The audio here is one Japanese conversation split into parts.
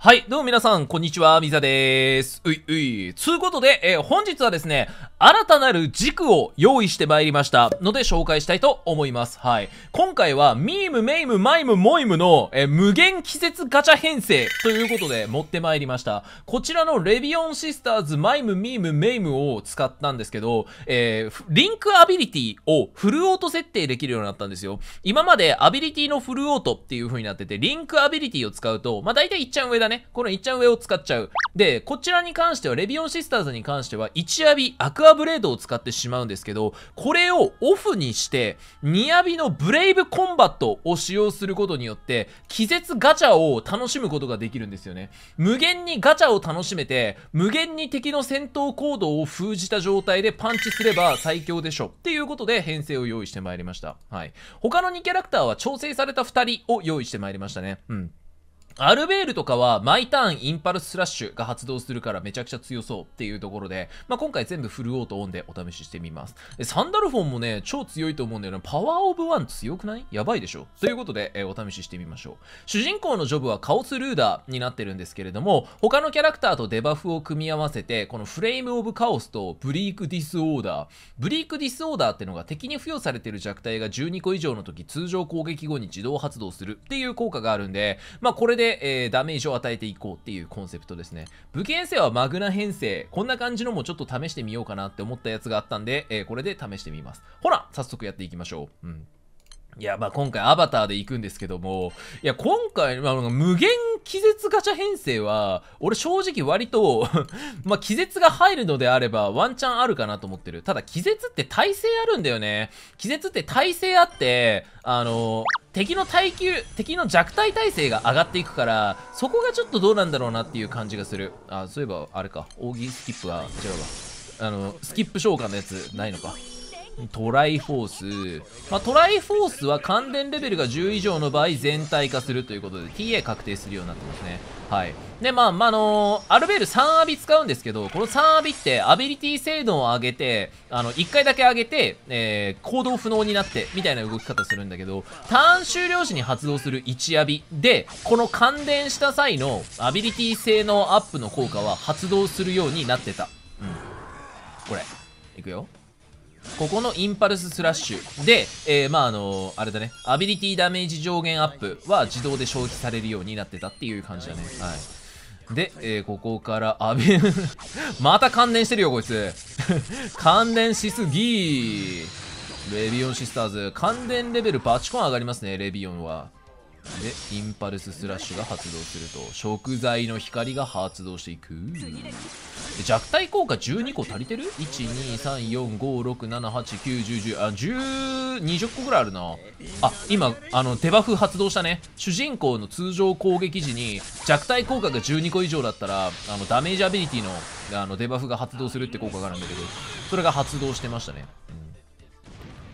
はい、どうも皆さん、こんにちは、みザでーす。ういうい。つうことで、えー、本日はですね、新たなる軸を用意してまいりましたので紹介したいと思います。はい。今回は、ミーム、メイム、マイム、モイムの、えー、無限季節ガチャ編成ということで持ってまいりました。こちらのレビオンシスターズ、マイム、ミーム、メイムを使ったんですけど、えー、リンクアビリティをフルオート設定できるようになったんですよ。今までアビリティのフルオートっていう風になってて、リンクアビリティを使うと、まあ、大体いっちゃん上だね、この一ちゃん上を使っちゃう。で、こちらに関しては、レビオンシスターズに関しては、1アビ、アクアブレードを使ってしまうんですけど、これをオフにして、2アビのブレイブコンバットを使用することによって、気絶ガチャを楽しむことができるんですよね。無限にガチャを楽しめて、無限に敵の戦闘行動を封じた状態でパンチすれば最強でしょ。っていうことで、編成を用意してまいりました。はい。他の2キャラクターは調整された2人を用意してまいりましたね。うん。アルベールとかは、毎ターンインパルススラッシュが発動するからめちゃくちゃ強そうっていうところで、まあ、今回全部フルオートオンでお試ししてみます。サンダルフォンもね、超強いと思うんだよね。パワーオブワン強くないやばいでしょということで、えお試ししてみましょう。主人公のジョブはカオスルーダーになってるんですけれども、他のキャラクターとデバフを組み合わせて、このフレームオブカオスとブリークディスオーダー。ブリークディスオーダーってのが敵に付与されてる弱体が12個以上の時、通常攻撃後に自動発動するっていう効果があるんで、まあ、これでで、えー、ダメージを与えていこうっていうコンセプトですね。武器編成はマグナ編成。こんな感じのもちょっと試してみようかなって思ったやつがあったんで、えー、これで試してみます。ほら、早速やっていきましょう。うん。いや、まあ今回アバターで行くんですけども、いや、今回、まあ、無限気絶ガチャ編成は、俺正直割と ま気絶が入るのであればワンチャンあるかなと思ってる。ただ気絶って耐性あるんだよね。気絶って耐性あって、あの、敵の耐久、敵の弱体耐性が上がっていくから、そこがちょっとどうなんだろうなっていう感じがする。あ、そういえばあれか、扇スキップは、違うわ。あの、スキップ召喚のやつないのか。トライフォース、まあ、トライフォースは関連レベルが10以上の場合全体化するということで TA 確定するようになってますねはいでまあまあのー、アルベール3アビ使うんですけどこの3アビってアビリティ性能を上げてあの1回だけ上げて、えー、行動不能になってみたいな動き方するんだけどターン終了時に発動する1アビでこの感電した際のアビリティ性能アップの効果は発動するようになってたうんこれいくよここのインパルススラッシュで、えー、まああのあれだねアビリティダメージ上限アップは自動で消費されるようになってたっていう感じだねはいで、えー、ここから、あ、び また関連してるよ、こいつ。関連しすぎレビオンシスターズ。関連レベルバチコン上がりますね、レビオンは。でインパルススラッシュが発動すると食材の光が発動していく弱体効果12個足りてる ?1234567891010 あ1020個ぐらいあるなあ今あのデバフ発動したね主人公の通常攻撃時に弱体効果が12個以上だったらあのダメージアビリティのあのデバフが発動するって効果があるんだけどそれが発動してましたね、うん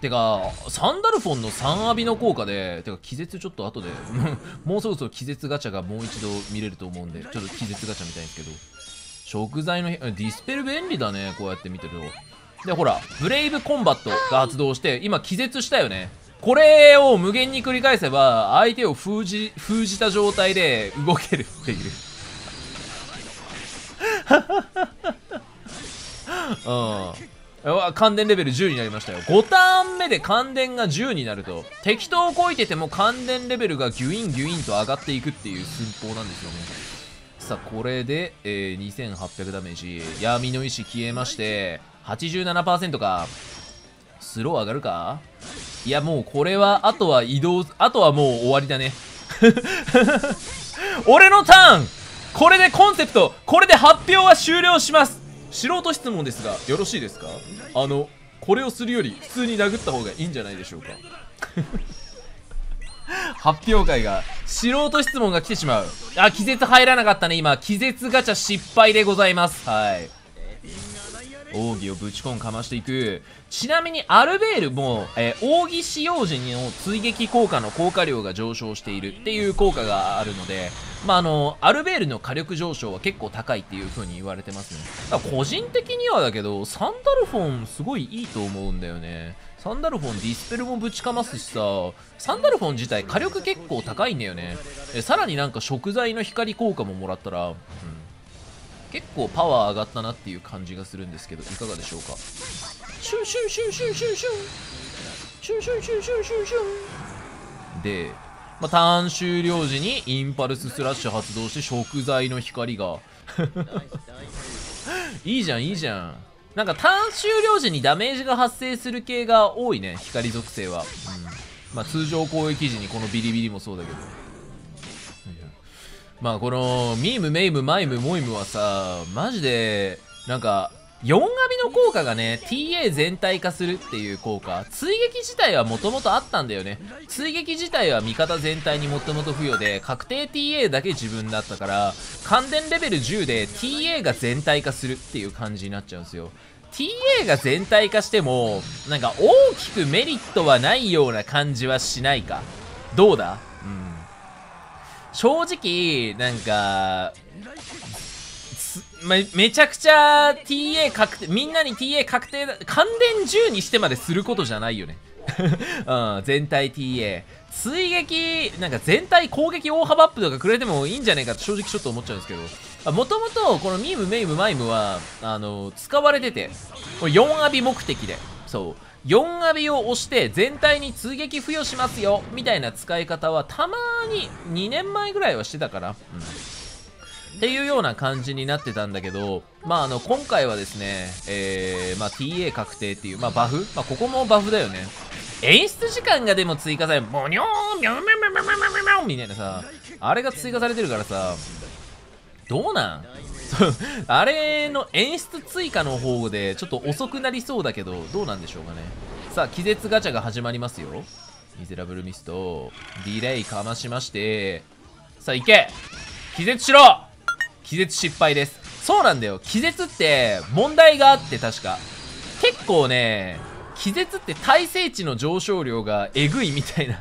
てか、サンダルフォンの3アビの効果で、てか、気絶ちょっと後で、もうそろそろ気絶ガチャがもう一度見れると思うんで、ちょっと気絶ガチャみたいですけど。食材の、ディスペル便利だね、こうやって見てると。で、ほら、ブレイブコンバットが発動して、今気絶したよね。これを無限に繰り返せば、相手を封じ、封じた状態で動けるっていう。うん。感電レベル10になりましたよ5ターン目で感電が10になると適当こいてても感電レベルがギュインギュインと上がっていくっていう寸法なんですよねさあこれで、えー、2800ダメージ闇の意消えまして87%かスロー上がるかいやもうこれはあとは移動あとはもう終わりだね 俺のターンこれでコンセプトこれで発表は終了します素人質問ですがよろしいですかあのこれをするより普通に殴った方がいいんじゃないでしょうか 発表会が素人質問が来てしまうあ気絶入らなかったね今気絶ガチャ失敗でございますはい奥義をぶち込んかましていくちなみにアルベールも、えー、奥義使用時の追撃効果の効果量が上昇しているっていう効果があるのでまあ、あの、アルベールの火力上昇は結構高いっていう風に言われてますね。だから個人的にはだけど、サンダルフォンすごいいいと思うんだよね。サンダルフォンディスペルもぶちかますしさ、サンダルフォン自体火力結構高いんだよね。えさらになんか食材の光効果ももらったら、うん、結構パワー上がったなっていう感じがするんですけど、いかがでしょうか。シュンシュンシュンシュンシュンシュンシュンシュンシュンシュンシュンで、まあ、ターン終了時にインパルススラッシュ発動して食材の光が いいじゃんいいじゃんなんかターン終了時にダメージが発生する系が多いね光属性は、うんまあ、通常攻撃時にこのビリビリもそうだけどまあこのミームメイムマイムモイムはさマジでなんか4アビの効果がね TA 全体化するっていう効果追撃自体はもともとあったんだよね追撃自体は味方全体にもともと付与で確定 TA だけ自分だったから感電レベル10で TA が全体化するっていう感じになっちゃうんですよ TA が全体化してもなんか大きくメリットはないような感じはしないかどうだうん正直なんかめめちゃくちゃ TA 確定みんなに TA 確定関連10にしてまですることじゃないよね うん、全体 TA 追撃なんか全体攻撃大幅アップとかくれてもいいんじゃねえかって正直ちょっと思っちゃうんですけどもともとこのミームメイムマイムはあの使われてて4アビ目的でそう4アビを押して全体に追撃付与しますよみたいな使い方はたまに2年前ぐらいはしてたから、うんっていうような感じになってたんだけど、まあ、あの、今回はですね、えー、まあ、TA 確定っていう、まあ、バフまあ、ここもバフだよね。演出時間がでも追加され、もにょーん、みょみょみょみょみょみょみたいなさ、あれが追加されてるからさ、どうなん あれの演出追加の方で、ちょっと遅くなりそうだけど、どうなんでしょうかね。さあ、気絶ガチャが始まりますよ。ミゼラブルミスト、ディレイかましまして、さあ、行け気絶しろ気絶失敗です。そうなんだよ。気絶って問題があって確か。結構ね、気絶って耐性値の上昇量がえぐいみたいな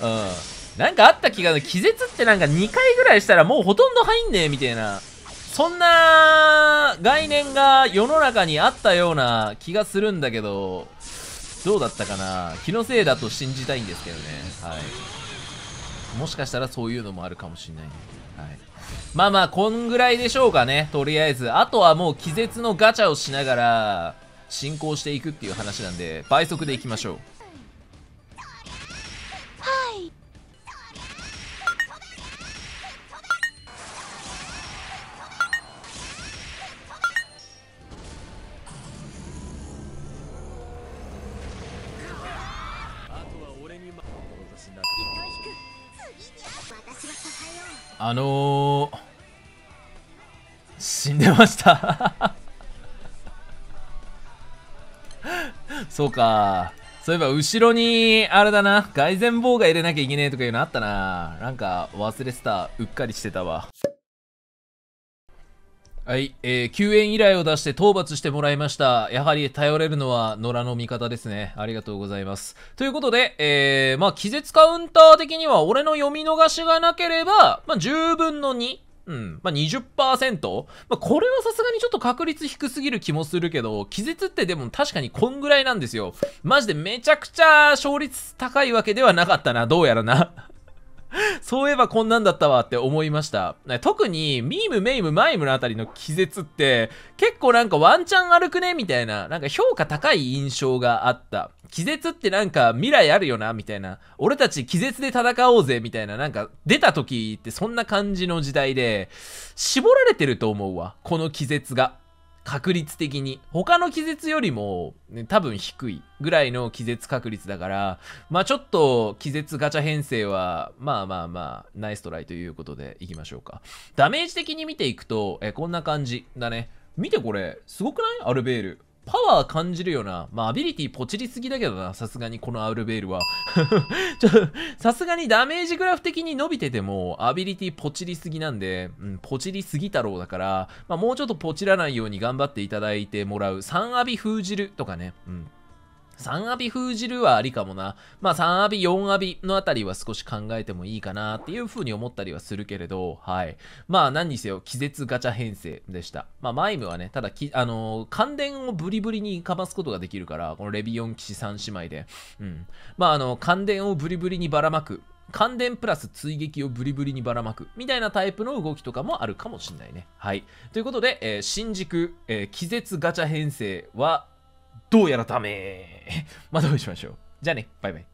うん。なんかあった気が、気絶ってなんか2回ぐらいしたらもうほとんど入んねえみたいな。そんな概念が世の中にあったような気がするんだけど、どうだったかな気のせいだと信じたいんですけどね。はい。もしかしたらそういうのもあるかもしれない、ね、はい。まあまあ、こんぐらいでしょうかね。とりあえず。あとはもう気絶のガチャをしながら、進行していくっていう話なんで、倍速でいきましょう。あのー、死んでました そうか。そういえば、後ろに、あれだな、外旋棒が入れなきゃいけねえとかいうのあったな。なんか、忘れてた。うっかりしてたわ。はい、えー、救援依頼を出して討伐してもらいました。やはり頼れるのは野良の味方ですね。ありがとうございます。ということで、えー、まあ、気絶カウンター的には俺の読み逃しがなければ、まあ、10分の2。うん。まあ、20%? まあ、これはさすがにちょっと確率低すぎる気もするけど、気絶ってでも確かにこんぐらいなんですよ。マジでめちゃくちゃ勝率高いわけではなかったな。どうやらなそういえばこんなんだったわって思いました。特に、ミーム、メイム、マイムのあたりの気絶って、結構なんかワンチャン歩くねみたいな、なんか評価高い印象があった。気絶ってなんか未来あるよなみたいな。俺たち気絶で戦おうぜみたいな、なんか出た時ってそんな感じの時代で、絞られてると思うわ。この気絶が。確率的に他の気絶よりも、ね、多分低いぐらいの気絶確率だからまあちょっと気絶ガチャ編成はまあまあまあナイストライということでいきましょうかダメージ的に見ていくとえこんな感じだね見てこれすごくないアルベールパワー感じるよな。まあ、アビリティポチりすぎだけどな、さすがにこのアウルベールは。ちょ、さすがにダメージグラフ的に伸びてても、アビリティポチりすぎなんで、うん、ポチりすぎ太郎だから、まあ、もうちょっとポチらないように頑張っていただいてもらう。3アビ封じるとかね。うん。3アビ封じるはありかもな。まあ3アビ、4アビのあたりは少し考えてもいいかなっていう風に思ったりはするけれど、はい。まあ何にせよ、気絶ガチャ編成でした。まあマイムはね、ただき、あのー、電をブリブリにかますことができるから、このレビオン騎士3姉妹で。うん。まああの、感電をブリブリにばらまく。感電プラス追撃をブリブリにばらまくみたいなタイプの動きとかもあるかもしんないね。はい。ということで、えー、新宿、えー、気絶ガチャ編成はどうやらダメ。またお会いしましょう。じゃあね、バイバイ。